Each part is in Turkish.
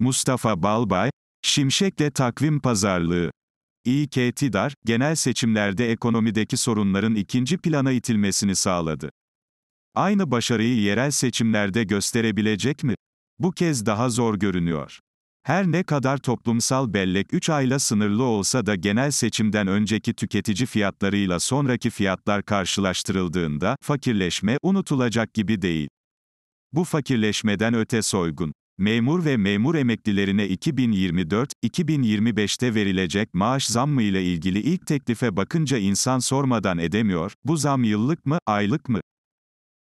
Mustafa Balbay, Şimşek'le takvim pazarlığı. İK Tidar, genel seçimlerde ekonomideki sorunların ikinci plana itilmesini sağladı. Aynı başarıyı yerel seçimlerde gösterebilecek mi? Bu kez daha zor görünüyor. Her ne kadar toplumsal bellek 3 ayla sınırlı olsa da genel seçimden önceki tüketici fiyatlarıyla sonraki fiyatlar karşılaştırıldığında fakirleşme unutulacak gibi değil. Bu fakirleşmeden öte soygun. Memur ve memur emeklilerine 2024-2025'te verilecek maaş zammı ile ilgili ilk teklife bakınca insan sormadan edemiyor, bu zam yıllık mı, aylık mı?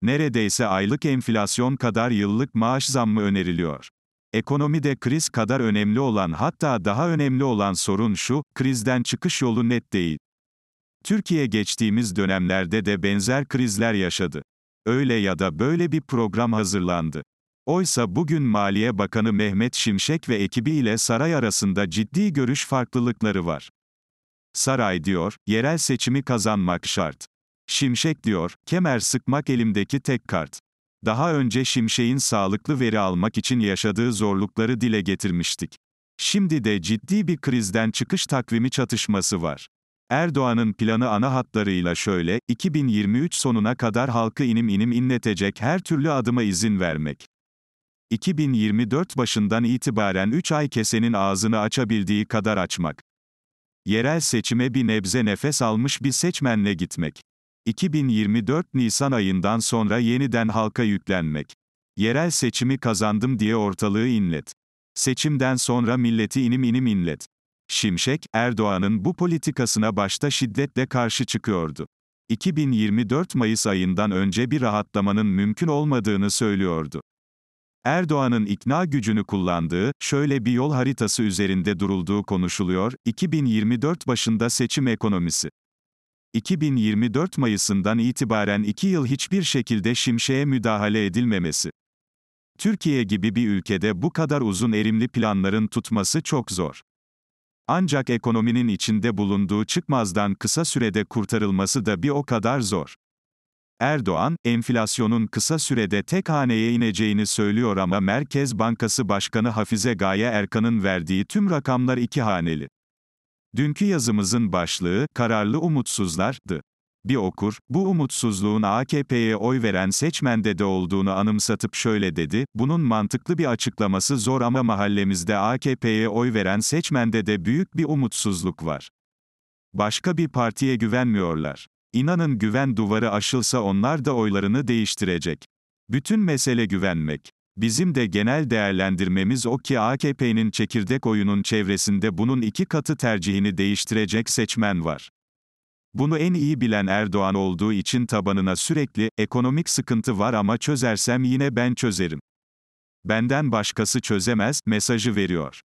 Neredeyse aylık enflasyon kadar yıllık maaş zammı öneriliyor. Ekonomide kriz kadar önemli olan hatta daha önemli olan sorun şu, krizden çıkış yolu net değil. Türkiye geçtiğimiz dönemlerde de benzer krizler yaşadı. Öyle ya da böyle bir program hazırlandı. Oysa bugün Maliye Bakanı Mehmet Şimşek ve ekibiyle saray arasında ciddi görüş farklılıkları var. Saray diyor, yerel seçimi kazanmak şart. Şimşek diyor, kemer sıkmak elimdeki tek kart. Daha önce Şimşek'in sağlıklı veri almak için yaşadığı zorlukları dile getirmiştik. Şimdi de ciddi bir krizden çıkış takvimi çatışması var. Erdoğan'ın planı ana hatlarıyla şöyle, 2023 sonuna kadar halkı inim inim inletecek her türlü adıma izin vermek. 2024 başından itibaren 3 ay kesenin ağzını açabildiği kadar açmak. Yerel seçime bir nebze nefes almış bir seçmenle gitmek. 2024 Nisan ayından sonra yeniden halka yüklenmek. Yerel seçimi kazandım diye ortalığı inlet. Seçimden sonra milleti inim inim inlet. Şimşek, Erdoğan'ın bu politikasına başta şiddetle karşı çıkıyordu. 2024 Mayıs ayından önce bir rahatlamanın mümkün olmadığını söylüyordu. Erdoğan'ın ikna gücünü kullandığı, şöyle bir yol haritası üzerinde durulduğu konuşuluyor, 2024 başında seçim ekonomisi. 2024 Mayıs'ından itibaren iki yıl hiçbir şekilde şimşeğe müdahale edilmemesi. Türkiye gibi bir ülkede bu kadar uzun erimli planların tutması çok zor. Ancak ekonominin içinde bulunduğu çıkmazdan kısa sürede kurtarılması da bir o kadar zor. Erdoğan, enflasyonun kısa sürede tek haneye ineceğini söylüyor ama Merkez Bankası Başkanı Hafize Gaye Erkan'ın verdiği tüm rakamlar iki haneli. Dünkü yazımızın başlığı, kararlı umutsuzlardı. Bir okur, bu umutsuzluğun AKP'ye oy veren seçmende de olduğunu anımsatıp şöyle dedi, bunun mantıklı bir açıklaması zor ama mahallemizde AKP'ye oy veren seçmende de büyük bir umutsuzluk var. Başka bir partiye güvenmiyorlar. İnanın güven duvarı aşılsa onlar da oylarını değiştirecek. Bütün mesele güvenmek. Bizim de genel değerlendirmemiz o ki AKP'nin çekirdek oyunun çevresinde bunun iki katı tercihini değiştirecek seçmen var. Bunu en iyi bilen Erdoğan olduğu için tabanına sürekli, ekonomik sıkıntı var ama çözersem yine ben çözerim. Benden başkası çözemez, mesajı veriyor.